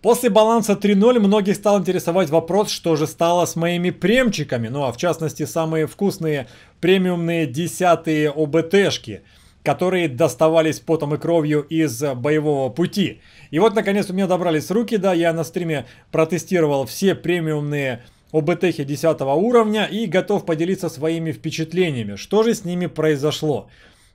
После баланса 3:0 0 многих стал интересовать вопрос, что же стало с моими премчиками, ну а в частности самые вкусные премиумные десятые ОБТшки, которые доставались потом и кровью из боевого пути. И вот наконец у меня добрались руки, да, я на стриме протестировал все премиумные ОБТхи 10 уровня и готов поделиться своими впечатлениями, что же с ними произошло.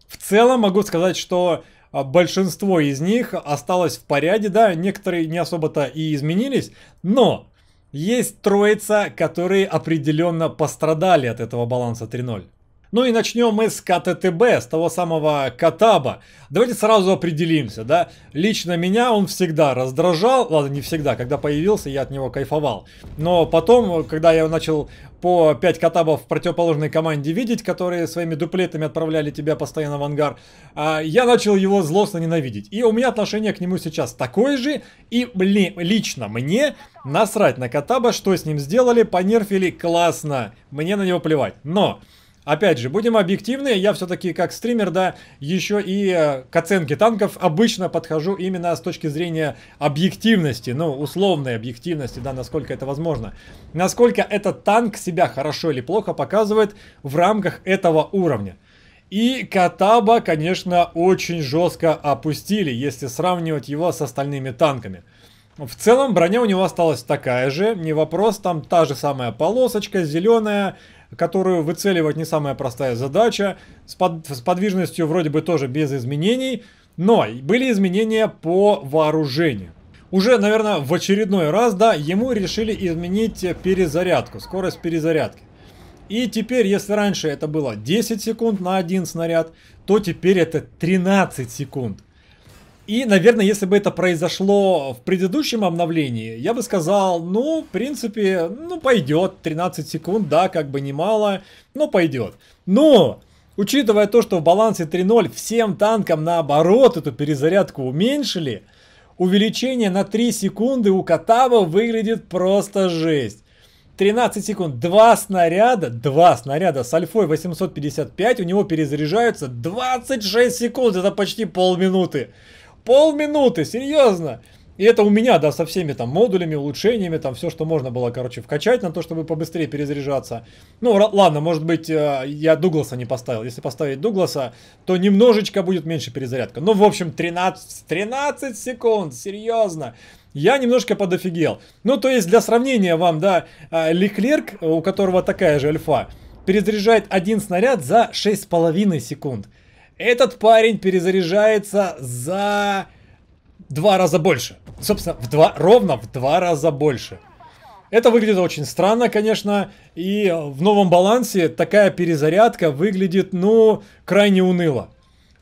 В целом могу сказать, что а большинство из них осталось в порядке, да, некоторые не особо-то и изменились, но есть троица, которые определенно пострадали от этого баланса 3-0. Ну и начнем мы с КТТБ, с того самого Катаба. Давайте сразу определимся, да. Лично меня он всегда раздражал, ладно, не всегда, когда появился, я от него кайфовал. Но потом, когда я начал по 5 катабов в противоположной команде видеть, которые своими дуплетами отправляли тебя постоянно в ангар, а, я начал его злостно ненавидеть. И у меня отношение к нему сейчас такое же, и, блин, лично мне насрать на Катаба, что с ним сделали, понерфили, классно, мне на него плевать. Но Опять же, будем объективны, я все-таки как стример, да, еще и э, к оценке танков обычно подхожу именно с точки зрения объективности, ну, условной объективности, да, насколько это возможно. Насколько этот танк себя хорошо или плохо показывает в рамках этого уровня. И Катаба, конечно, очень жестко опустили, если сравнивать его с остальными танками. В целом броня у него осталась такая же, не вопрос, там та же самая полосочка, зеленая, которую выцеливать не самая простая задача, с, под, с подвижностью вроде бы тоже без изменений, но были изменения по вооружению. Уже, наверное, в очередной раз, да, ему решили изменить перезарядку, скорость перезарядки. И теперь, если раньше это было 10 секунд на один снаряд, то теперь это 13 секунд. И, наверное, если бы это произошло в предыдущем обновлении, я бы сказал, ну, в принципе, ну, пойдет. 13 секунд, да, как бы немало, но пойдет. Но, учитывая то, что в балансе 3.0 всем танкам, наоборот, эту перезарядку уменьшили, увеличение на 3 секунды у Катава выглядит просто жесть. 13 секунд, 2 снаряда, 2 снаряда с альфой 855, у него перезаряжаются 26 секунд, это почти полминуты полминуты, серьезно. И это у меня, да, со всеми там модулями, улучшениями, там все, что можно было, короче, вкачать на то, чтобы побыстрее перезаряжаться. Ну, ладно, может быть, э, я Дугласа не поставил. Если поставить Дугласа, то немножечко будет меньше перезарядка. Ну, в общем, 13, 13 секунд, серьезно. Я немножко подофигел. Ну, то есть, для сравнения вам, да, э, Леклерк, у которого такая же альфа, перезаряжает один снаряд за 6,5 секунд. Этот парень перезаряжается за два раза больше. Собственно, в два, ровно в два раза больше. Это выглядит очень странно, конечно, и в новом балансе такая перезарядка выглядит, ну, крайне уныло.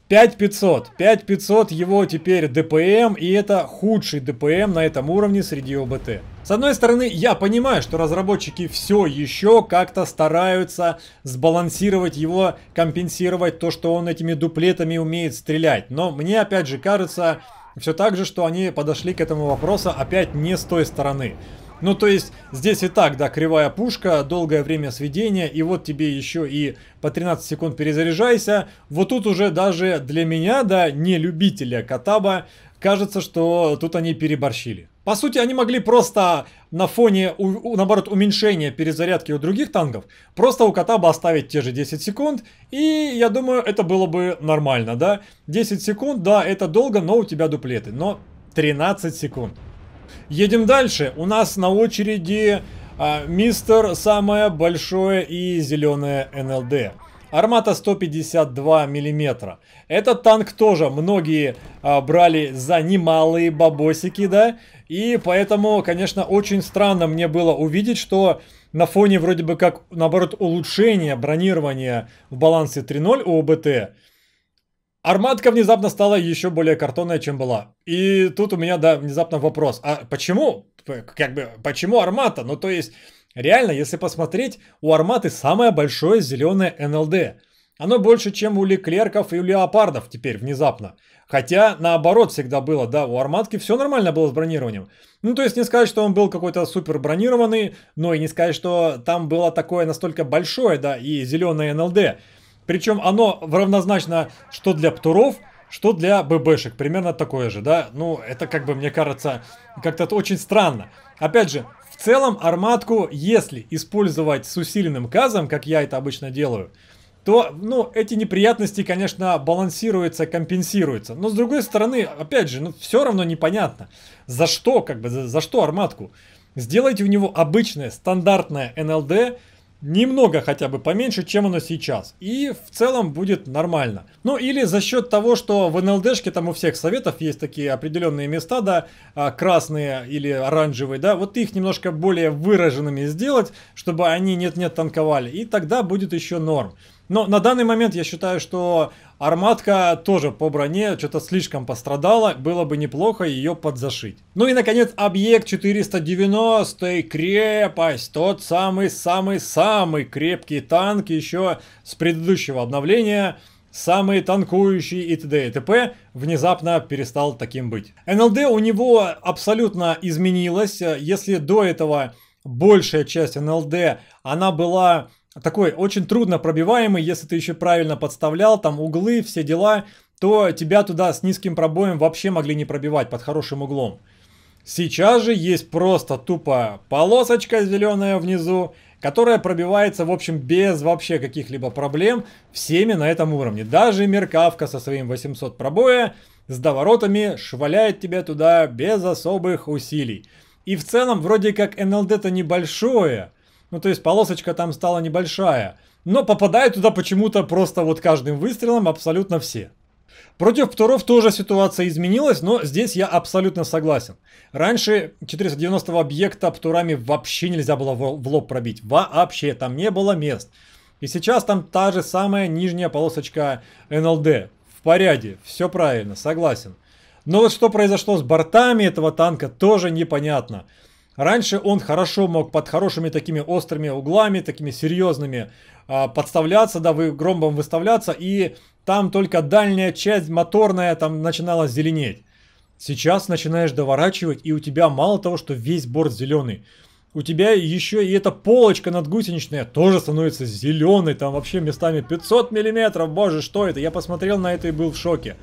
5500. 5500 его теперь ДПМ, и это худший ДПМ на этом уровне среди ОБТ. С одной стороны, я понимаю, что разработчики все еще как-то стараются сбалансировать его, компенсировать то, что он этими дуплетами умеет стрелять. Но мне опять же кажется все так же, что они подошли к этому вопросу опять не с той стороны. Ну, то есть, здесь и так, да, кривая пушка, долгое время сведения, и вот тебе еще и по 13 секунд перезаряжайся. Вот тут уже даже для меня, да, не любителя Катаба, кажется, что тут они переборщили. По сути, они могли просто на фоне, наоборот, уменьшения перезарядки у других танков, просто у кота бы оставить те же 10 секунд, и я думаю, это было бы нормально, да? 10 секунд, да, это долго, но у тебя дуплеты, но 13 секунд. Едем дальше, у нас на очереди а, мистер самое большое и зеленое НЛД. Армата 152 мм. Этот танк тоже многие а, брали за немалые бабосики, да? И поэтому, конечно, очень странно мне было увидеть, что на фоне вроде бы как, наоборот, улучшения бронирования в балансе 3.0 у ОБТ, Арматка внезапно стала еще более картонная, чем была. И тут у меня, да, внезапно вопрос. А почему? Как бы, почему армата? Ну, то есть, Реально, если посмотреть, у Арматы самое большое зеленое НЛД. Оно больше, чем у Леклерков и у Леопардов теперь внезапно. Хотя наоборот всегда было, да, у Арматки все нормально было с бронированием. Ну, то есть не сказать, что он был какой-то супер бронированный, но и не сказать, что там было такое настолько большое, да, и зеленое НЛД. Причем оно равнозначно что для птуров, что для ББшек. Примерно такое же, да. Ну, это как бы, мне кажется, как-то очень странно. Опять же, в целом арматку, если использовать с усиленным казом, как я это обычно делаю, то, ну, эти неприятности, конечно, балансируются, компенсируются. Но, с другой стороны, опять же, ну, все равно непонятно, за что, как бы, за, за что арматку. Сделайте у него обычное, стандартное НЛД, немного хотя бы поменьше, чем оно сейчас. И в целом будет нормально. Ну или за счет того, что в НЛДшке там у всех советов есть такие определенные места, да, а, красные или оранжевые, да, вот их немножко более выраженными сделать, чтобы они нет-нет танковали. И тогда будет еще норм. Но на данный момент я считаю, что Арматка тоже по броне что-то слишком пострадала, было бы неплохо ее подзашить. Ну и наконец объект 490 крепость, тот самый-самый-самый крепкий танк еще с предыдущего обновления самый танкующий и т.д. и т.п. внезапно перестал таким быть. НЛД у него абсолютно изменилась. Если до этого большая часть НЛД, она была такой очень трудно пробиваемый, если ты еще правильно подставлял, там углы, все дела, то тебя туда с низким пробоем вообще могли не пробивать под хорошим углом. Сейчас же есть просто тупо полосочка зеленая внизу, которая пробивается, в общем, без вообще каких-либо проблем всеми на этом уровне. Даже Меркавка со своим 800 пробоя с доворотами шваляет тебя туда без особых усилий. И в целом, вроде как НЛД-то небольшое – ну, то есть полосочка там стала небольшая. Но попадают туда почему-то просто вот каждым выстрелом абсолютно все. Против Птуров тоже ситуация изменилась, но здесь я абсолютно согласен. Раньше 490 объекта Птурами вообще нельзя было в лоб пробить. Вообще, там не было мест. И сейчас там та же самая нижняя полосочка НЛД. В порядке, все правильно, согласен. Но вот что произошло с бортами этого танка, тоже непонятно. Раньше он хорошо мог под хорошими такими острыми углами, такими серьезными а, подставляться, да, вы громбом выставляться, и там только дальняя часть моторная там начинала зеленеть. Сейчас начинаешь доворачивать, и у тебя мало того, что весь борт зеленый, у тебя еще и эта полочка надгусеничная тоже становится зеленой, там вообще местами 500 миллиметров, боже, что это? Я посмотрел на это и был в шоке.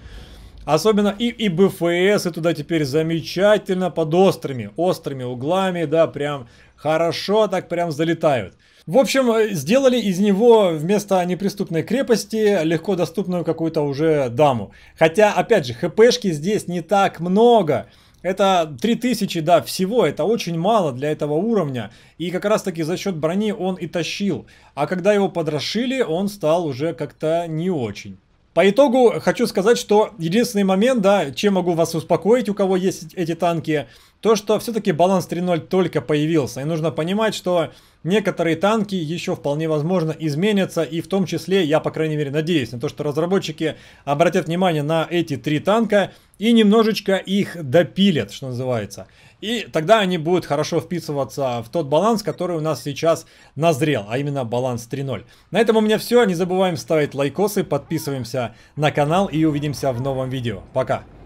Особенно и, и БФС, и туда теперь замечательно под острыми, острыми углами, да, прям хорошо так прям залетают. В общем, э, сделали из него вместо неприступной крепости легко доступную какую-то уже даму. Хотя, опять же, хпшки здесь не так много. Это 3000, да, всего, это очень мало для этого уровня. И как раз таки за счет брони он и тащил. А когда его подрошили, он стал уже как-то не очень. По итогу хочу сказать, что единственный момент, да, чем могу вас успокоить, у кого есть эти танки, то, что все-таки баланс 3.0 только появился. И нужно понимать, что некоторые танки еще вполне возможно изменятся. И в том числе, я, по крайней мере, надеюсь на то, что разработчики обратят внимание на эти три танка и немножечко их допилят, что называется. И тогда они будут хорошо вписываться в тот баланс, который у нас сейчас назрел, а именно баланс 3.0. На этом у меня все. Не забываем ставить лайкосы, подписываемся на канал и увидимся в новом видео. Пока!